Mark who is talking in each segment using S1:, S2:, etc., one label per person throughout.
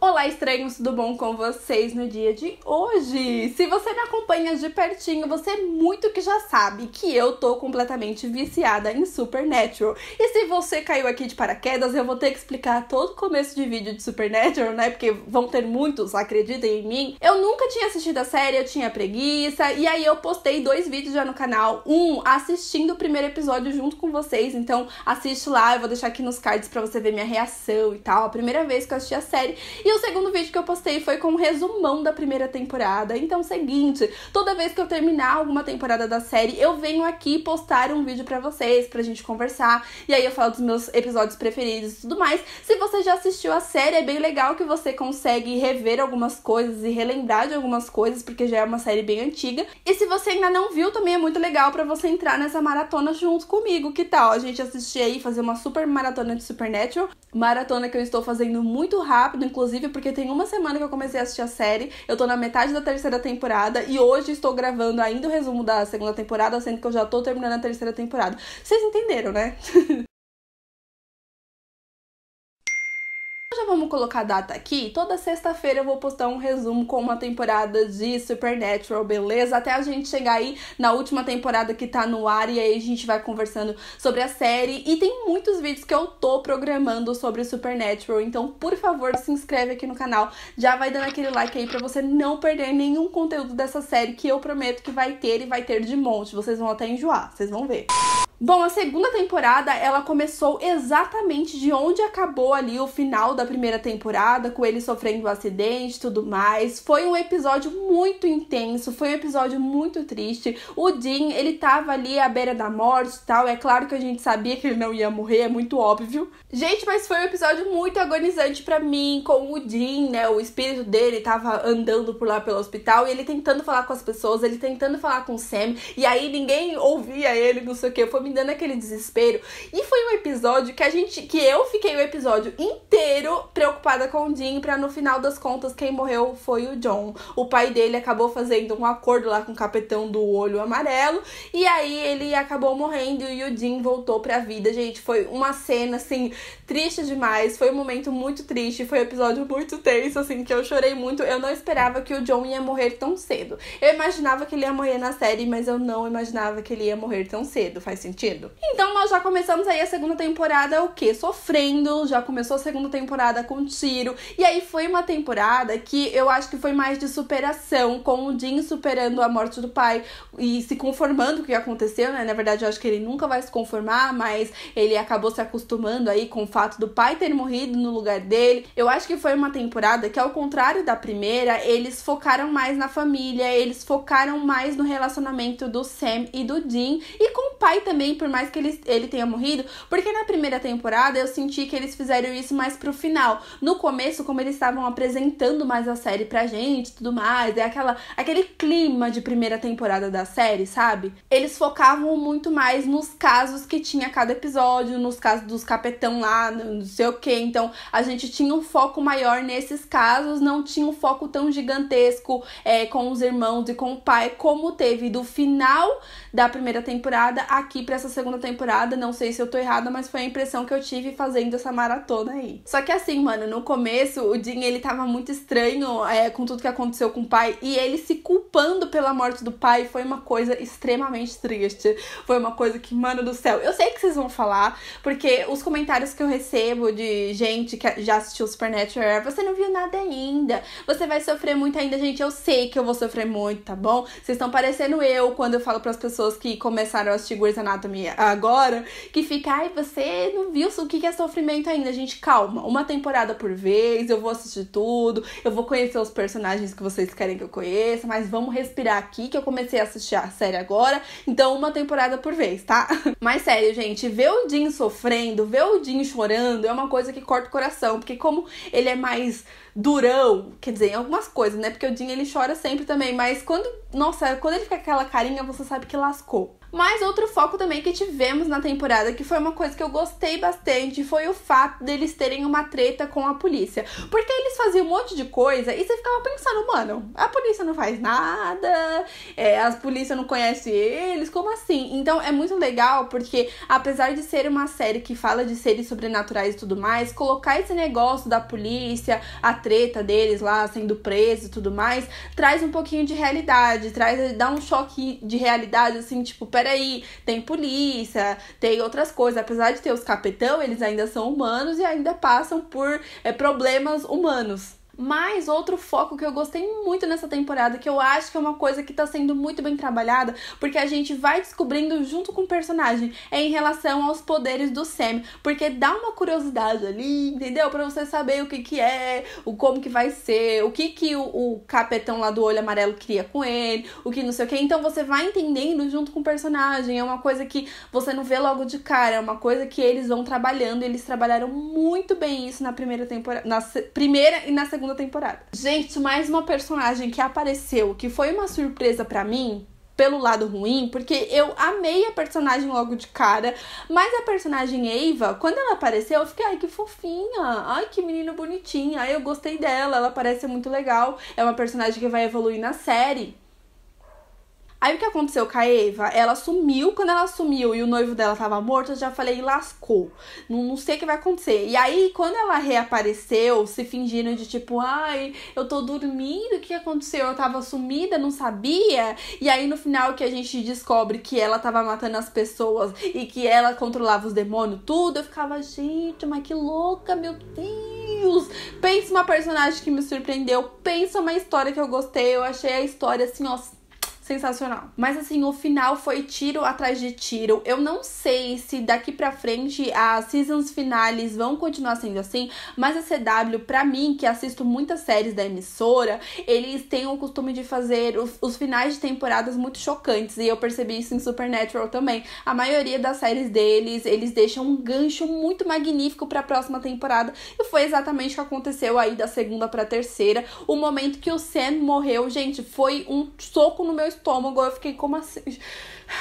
S1: Olá, estranhos, tudo bom com vocês no dia de hoje? Se você me acompanha de pertinho, você muito que já sabe que eu tô completamente viciada em Supernatural. E se você caiu aqui de paraquedas, eu vou ter que explicar todo o começo de vídeo de Supernatural, né? Porque vão ter muitos, acreditem em mim. Eu nunca tinha assistido a série, eu tinha preguiça, e aí eu postei dois vídeos já no canal, um assistindo o primeiro episódio junto com vocês, então assiste lá, eu vou deixar aqui nos cards para você ver minha reação e tal. A primeira vez que eu assisti a série e o segundo vídeo que eu postei foi com um resumão da primeira temporada. Então, seguinte, toda vez que eu terminar alguma temporada da série, eu venho aqui postar um vídeo para vocês, pra gente conversar. E aí eu falo dos meus episódios preferidos e tudo mais. Se você já assistiu a série, é bem legal que você consegue rever algumas coisas e relembrar de algumas coisas, porque já é uma série bem antiga. E se você ainda não viu, também é muito legal para você entrar nessa maratona junto comigo. Que tal a gente assistir aí, fazer uma super maratona de Supernatural? Maratona que eu estou fazendo muito rápido, inclusive inclusive, porque tem uma semana que eu comecei a assistir a série, eu tô na metade da terceira temporada e hoje estou gravando ainda o resumo da segunda temporada, sendo que eu já tô terminando a terceira temporada. Vocês entenderam, né? vamos colocar a data aqui. Toda sexta-feira eu vou postar um resumo com uma temporada de Supernatural, beleza? Até a gente chegar aí na última temporada que tá no ar e aí a gente vai conversando sobre a série. E tem muitos vídeos que eu tô programando sobre Supernatural, então por favor se inscreve aqui no canal. Já vai dando aquele like aí pra você não perder nenhum conteúdo dessa série que eu prometo que vai ter e vai ter de monte. Vocês vão até enjoar, vocês vão ver. Bom, a segunda temporada ela começou exatamente de onde acabou ali o final da primeira temporada, com ele sofrendo um acidente e tudo mais. Foi um episódio muito intenso, foi um episódio muito triste. O Dean, ele tava ali à beira da morte e tal. É claro que a gente sabia que ele não ia morrer, é muito óbvio. Gente, mas foi um episódio muito agonizante para mim, com o Dean, né? O espírito dele tava andando por lá pelo hospital e ele tentando falar com as pessoas, ele tentando falar com o Sam, e aí ninguém ouvia ele, não sei o que. Foi me dando aquele desespero. E foi um episódio que a gente. que eu fiquei o episódio inteiro preocupada com o Jim, pra no final das contas, quem morreu foi o John. O pai dele acabou fazendo um acordo lá com o capitão do olho amarelo. E aí ele acabou morrendo e o Jim voltou pra vida, gente. Foi uma cena, assim, triste demais. Foi um momento muito triste. Foi um episódio muito tenso, assim, que eu chorei muito. Eu não esperava que o John ia morrer tão cedo. Eu imaginava que ele ia morrer na série, mas eu não imaginava que ele ia morrer tão cedo. Faz sentido? sentido? Então nós já começamos aí a segunda temporada o quê? Sofrendo, já começou a segunda temporada com tiro. E aí foi uma temporada que eu acho que foi mais de superação, com o Jim superando a morte do pai e se conformando com o que aconteceu, né? Na verdade, eu acho que ele nunca vai se conformar, mas ele acabou se acostumando aí com o fato do pai ter morrido no lugar dele. Eu acho que foi uma temporada que, ao contrário da primeira, eles focaram mais na família, eles focaram mais no relacionamento do Sam e do Jim e com pai também, por mais que ele, ele tenha morrido, porque na primeira temporada eu senti que eles fizeram isso mais pro final. No começo, como eles estavam apresentando mais a série pra gente tudo mais, é aquela, aquele clima de primeira temporada da série, sabe? Eles focavam muito mais nos casos que tinha cada episódio, nos casos dos capetão lá, não sei o que. Então a gente tinha um foco maior nesses casos, não tinha um foco tão gigantesco é, com os irmãos e com o pai, como teve do final da primeira temporada aqui para essa segunda temporada. Não sei se eu tô errada, mas foi a impressão que eu tive fazendo essa maratona aí. Só que assim, mano, no começo o Dean ele tava muito estranho é, com tudo que aconteceu com o pai e ele se culpando pela morte do pai foi uma coisa extremamente triste. Foi uma coisa que, mano do céu, eu sei que vocês vão falar, porque os comentários que eu recebo de gente que já assistiu Supernatural você não viu nada ainda, você vai sofrer muito ainda, gente. Eu sei que eu vou sofrer muito, tá bom? Vocês estão parecendo eu quando eu falo para as pessoas que começaram a assistir Grey's Anatomy agora, que fica, ai, você não viu o que é sofrimento ainda. Gente, calma, uma temporada por vez, eu vou assistir tudo, eu vou conhecer os personagens que vocês querem que eu conheça, mas vamos respirar aqui, que eu comecei a assistir a série agora, então uma temporada por vez, tá? Mas sério, gente, ver o Jim sofrendo, ver o Jim chorando é uma coisa que corta o coração, porque como ele é mais durão, quer dizer, em algumas coisas, né? Porque o Jim ele chora sempre também, mas quando, nossa, quando ele fica com aquela carinha, você sabe que lascou. Mas outro foco também que tivemos na temporada, que foi uma coisa que eu gostei bastante, foi o fato deles terem uma treta com a polícia. Porque eles faziam um monte de coisa e você ficava pensando, mano, a polícia não faz nada, é, as polícias não conhecem eles, como assim? Então é muito legal porque, apesar de ser uma série que fala de seres sobrenaturais e tudo mais, colocar esse negócio da polícia, a treta deles lá sendo preso e tudo mais, traz um pouquinho de realidade, traz, dá um choque de realidade, assim, tipo, peraí, tem polícia, tem outras coisas. Apesar de ter os capitão, eles ainda são humanos e ainda passam por é, problemas humanos. Mas outro foco que eu gostei muito nessa temporada, que eu acho que é uma coisa que tá sendo muito bem trabalhada, porque a gente vai descobrindo junto com o personagem, é em relação aos poderes do Sam, porque dá uma curiosidade ali, entendeu? Para você saber o que que é, o como que vai ser, o que que o, o capetão lá do olho amarelo cria com ele, o que não sei o que. Então você vai entendendo junto com o personagem, é uma coisa que você não vê logo de cara, é uma coisa que eles vão trabalhando, eles trabalharam muito bem isso na primeira temporada, na primeira e na segunda segunda temporada. Gente, mais uma personagem que apareceu, que foi uma surpresa para mim, pelo lado ruim, porque eu amei a personagem logo de cara, mas a personagem Eva, quando ela apareceu, eu fiquei, ai que fofinha, ai que menina bonitinha, ai eu gostei dela, ela parece muito legal, é uma personagem que vai evoluir na série. Aí o que aconteceu com a Eva? Ela sumiu. Quando ela sumiu e o noivo dela tava morto, eu já falei, lascou. Não, não sei o que vai acontecer. E aí, quando ela reapareceu, se fingindo de tipo, ai, eu tô dormindo, o que aconteceu? Eu tava sumida, não sabia. E aí, no final, que a gente descobre que ela tava matando as pessoas e que ela controlava os demônios, tudo, eu ficava, gente, mas que louca, meu Deus! Pensa uma personagem que me surpreendeu, pensa uma história que eu gostei. Eu achei a história assim, ó sensacional. Mas assim, o final foi tiro atrás de tiro. Eu não sei se daqui pra frente as seasons finales vão continuar sendo assim, mas a CW, pra mim, que assisto muitas séries da emissora, eles têm o costume de fazer os, os finais de temporadas muito chocantes. E eu percebi isso em Supernatural também. A maioria das séries deles, eles deixam um gancho muito magnífico pra próxima temporada. E foi exatamente o que aconteceu aí da segunda pra terceira. O momento que o Sam morreu, gente, foi um soco no meu estômago estômago. Eu fiquei, como assim?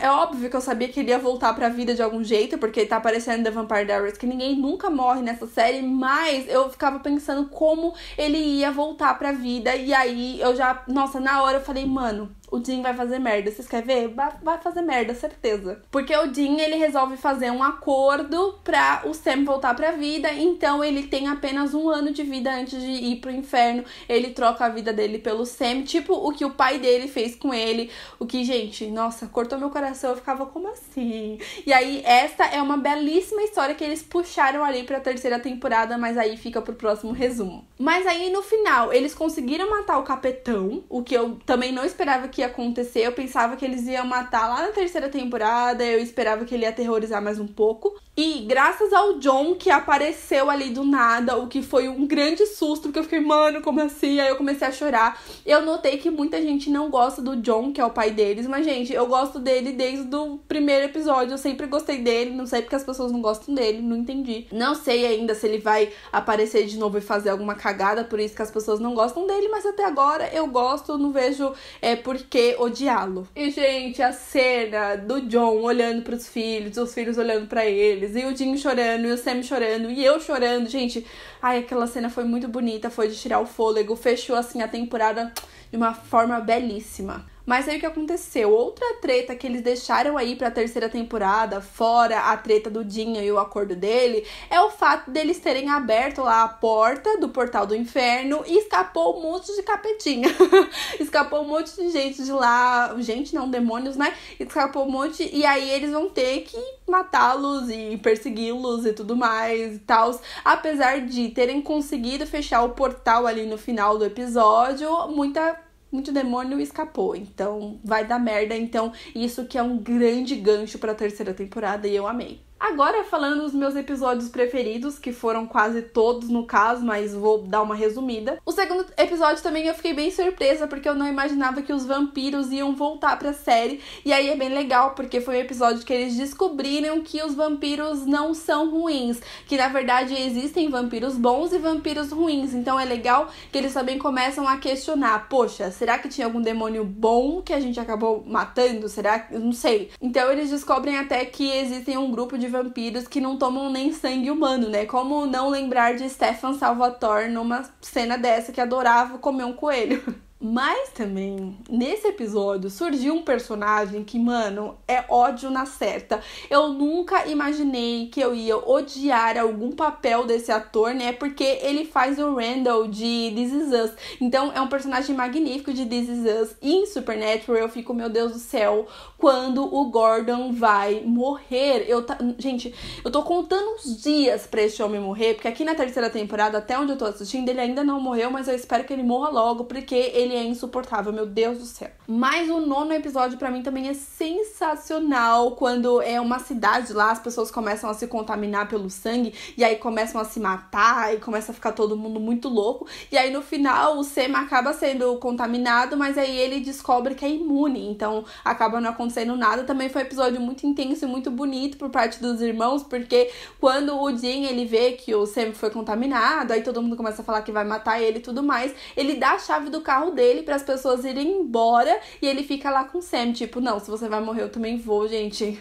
S1: É óbvio que eu sabia que ele ia voltar pra vida de algum jeito, porque tá aparecendo The Vampire Diaries, que ninguém nunca morre nessa série, mas eu ficava pensando como ele ia voltar pra vida. E aí eu já, nossa, na hora eu falei, mano, o Jim vai fazer merda. Vocês querem ver? Vai fazer merda, certeza. Porque o Jim, ele resolve fazer um acordo pra o Sam voltar pra vida. Então, ele tem apenas um ano de vida antes de ir pro inferno. Ele troca a vida dele pelo Sam. Tipo, o que o pai dele fez com ele. O que, gente, nossa, cortou meu coração. Eu ficava, como assim? E aí, esta é uma belíssima história que eles puxaram ali pra terceira temporada. Mas aí, fica pro próximo resumo. Mas aí, no final, eles conseguiram matar o Capetão. O que eu também não esperava que que ia acontecer. Eu pensava que eles iam matar lá na terceira temporada, eu esperava que ele ia aterrorizar mais um pouco. E graças ao John que apareceu ali do nada, o que foi um grande susto, porque eu fiquei, mano, como assim? Aí eu comecei a chorar. Eu notei que muita gente não gosta do John, que é o pai deles, mas gente, eu gosto dele desde o primeiro episódio. Eu sempre gostei dele, não sei porque as pessoas não gostam dele, não entendi. Não sei ainda se ele vai aparecer de novo e fazer alguma cagada, por isso que as pessoas não gostam dele, mas até agora eu gosto, não vejo é, por que odiá-lo. E, gente, a cena do John olhando para os filhos, os filhos olhando para eles, e o Jim chorando, e o Sam chorando, e eu chorando, gente. Ai, aquela cena foi muito bonita, foi de tirar o fôlego, fechou assim a temporada de uma forma belíssima. Mas aí o que aconteceu? Outra treta que eles deixaram aí pra terceira temporada, fora a treta do Dinha e o acordo dele, é o fato deles terem aberto lá a porta do portal do inferno e escapou um monte de capetinha. escapou um monte de gente de lá. Gente, não, demônios, né? Escapou um monte. E aí eles vão ter que matá-los e persegui-los e tudo mais e tal. Apesar de terem conseguido fechar o portal ali no final do episódio, muita muito demônio escapou, então vai dar merda. Então, isso que é um grande gancho para a terceira temporada e eu amei. Agora, falando os meus episódios preferidos, que foram quase todos no caso, mas vou dar uma resumida. O segundo episódio também eu fiquei bem surpresa, porque eu não imaginava que os vampiros iam voltar pra série. E aí é bem legal, porque foi um episódio que eles descobriram que os vampiros não são ruins, que na verdade existem vampiros bons e vampiros ruins. Então é legal que eles também começam a questionar: poxa, será que tinha algum demônio bom que a gente acabou matando? Será que. Não sei. Então eles descobrem até que existem um grupo de vampiros que não tomam nem sangue humano, né? Como não lembrar de Stefan Salvatore numa cena dessa que adorava comer um coelho? Mas também, nesse episódio, surgiu um personagem que, mano, é ódio na certa. Eu nunca imaginei que eu ia odiar algum papel desse ator, né? Porque ele faz o Randall de This Is Us. Então, é um personagem magnífico de This Is Us. E em Supernatural, eu fico, meu Deus do céu, quando o Gordon vai morrer. Eu tá... Gente, eu tô contando os dias pra esse homem morrer, porque aqui na terceira temporada, até onde eu tô assistindo, ele ainda não morreu, mas eu espero que ele morra logo, porque ele ele é insuportável, meu Deus do céu. Mas o nono episódio para mim também é sensacional quando é uma cidade lá, as pessoas começam a se contaminar pelo sangue e aí começam a se matar e começa a ficar todo mundo muito louco. E aí no final o Sema acaba sendo contaminado, mas aí ele descobre que é imune, então acaba não acontecendo nada. Também foi um episódio muito intenso e muito bonito por parte dos irmãos, porque quando o Jin ele vê que o Sam foi contaminado, aí todo mundo começa a falar que vai matar ele e tudo mais, ele dá a chave do carro dele para as pessoas irem embora e ele fica lá com o Sam, tipo, não, se você vai morrer, eu também vou, gente.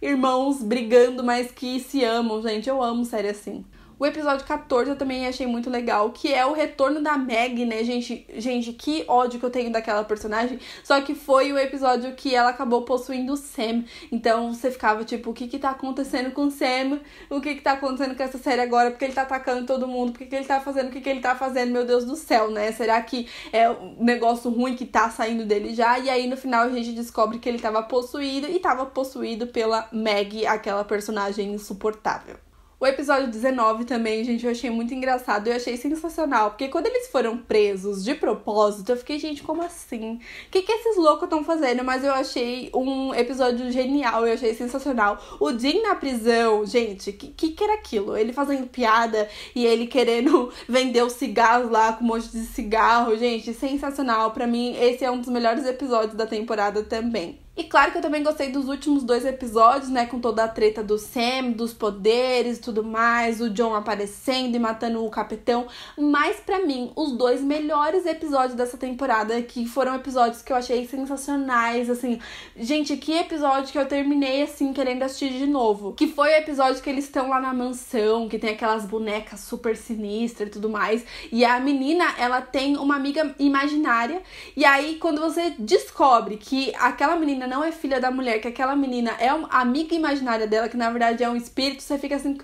S1: Irmãos brigando, mas que se amam, gente. Eu amo série assim. O episódio 14 eu também achei muito legal, que é o retorno da Meg, né, gente? Gente, que ódio que eu tenho daquela personagem. Só que foi o episódio que ela acabou possuindo o Sam. Então você ficava tipo, o que que tá acontecendo com o Sam? O que que tá acontecendo com essa série agora? Porque ele tá atacando todo mundo? Porque que ele tá fazendo? O que que ele tá fazendo? Meu Deus do céu, né? Será que é um negócio ruim que tá saindo dele já? E aí no final a gente descobre que ele tava possuído e tava possuído pela Meg, aquela personagem insuportável. O episódio 19 também, gente, eu achei muito engraçado. Eu achei sensacional. Porque quando eles foram presos de propósito, eu fiquei, gente, como assim? O que, que esses loucos estão fazendo? Mas eu achei um episódio genial, eu achei sensacional. O Jim na prisão, gente, o que, que, que era aquilo? Ele fazendo piada e ele querendo vender os cigarros lá com um monte de cigarro, gente, sensacional. para mim, esse é um dos melhores episódios da temporada também. E claro que eu também gostei dos últimos dois episódios, né? Com toda a treta do Sam, dos poderes e tudo mais, o John aparecendo e matando o capitão. Mas para mim, os dois melhores episódios dessa temporada, que foram episódios que eu achei sensacionais, assim. Gente, que episódio que eu terminei, assim, querendo assistir de novo. Que foi o episódio que eles estão lá na mansão, que tem aquelas bonecas super sinistras e tudo mais. E a menina, ela tem uma amiga imaginária. E aí, quando você descobre que aquela menina menina não é filha da mulher, que aquela menina é uma amiga imaginária dela, que na verdade é um espírito, você fica assim.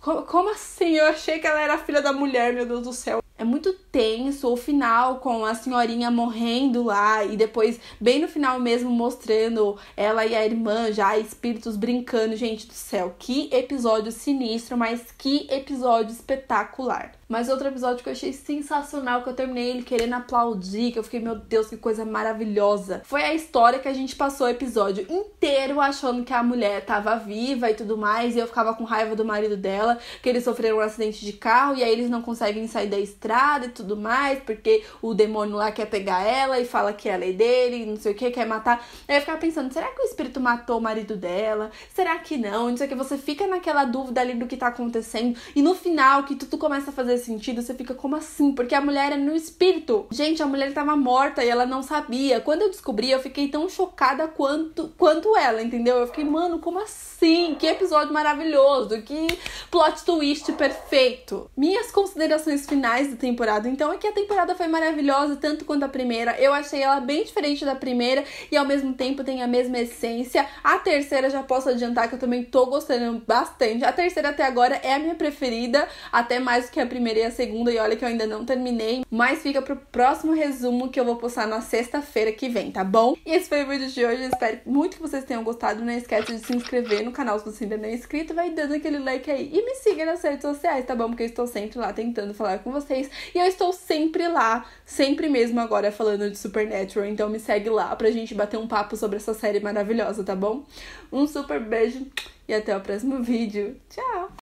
S1: Como, como assim? Eu achei que ela era filha da mulher, meu Deus do céu. É muito tenso o final com a senhorinha morrendo lá e depois, bem no final mesmo, mostrando ela e a irmã já, espíritos brincando. Gente do céu, que episódio sinistro, mas que episódio espetacular. Mas outro episódio que eu achei sensacional, que eu terminei ele querendo aplaudir, que eu fiquei, meu Deus, que coisa maravilhosa. Foi a história que a gente passou o episódio inteiro achando que a mulher tava viva e tudo mais, e eu ficava com raiva do marido dela, que eles sofreram um acidente de carro e aí eles não conseguem sair da estrada e tudo mais, porque o demônio lá quer pegar ela e fala que ela é dele, e não sei o que, quer matar. Aí eu ficava pensando, será que o espírito matou o marido dela? Será que não? Não sei o que. Você fica naquela dúvida ali do que tá acontecendo, e no final, que tudo começa a fazer sentido, você fica como assim? Porque a mulher é no espírito. Gente, a mulher tava morta e ela não sabia. Quando eu descobri, eu fiquei tão chocada quanto, quanto ela, entendeu? Eu fiquei, mano, como assim? Que episódio maravilhoso, que plot twist perfeito. Minhas considerações finais da temporada, então, é que a temporada foi maravilhosa, tanto quanto a primeira. Eu achei ela bem diferente da primeira e ao mesmo tempo tem a mesma essência. A terceira já posso adiantar que eu também tô gostando bastante. A terceira até agora é a minha preferida, até mais do que a primeira primeira e a segunda, e olha que eu ainda não terminei, mas fica pro próximo resumo que eu vou postar na sexta-feira que vem, tá bom? E esse foi o vídeo de hoje, eu espero muito que vocês tenham gostado. Não esquece de se inscrever no canal se você ainda não é inscrito, vai dando aquele like aí e me siga nas redes sociais, tá bom? Porque eu estou sempre lá tentando falar com vocês e eu estou sempre lá, sempre mesmo agora falando de Supernatural, então me segue lá pra gente bater um papo sobre essa série maravilhosa, tá bom? Um super beijo e até o próximo vídeo. Tchau!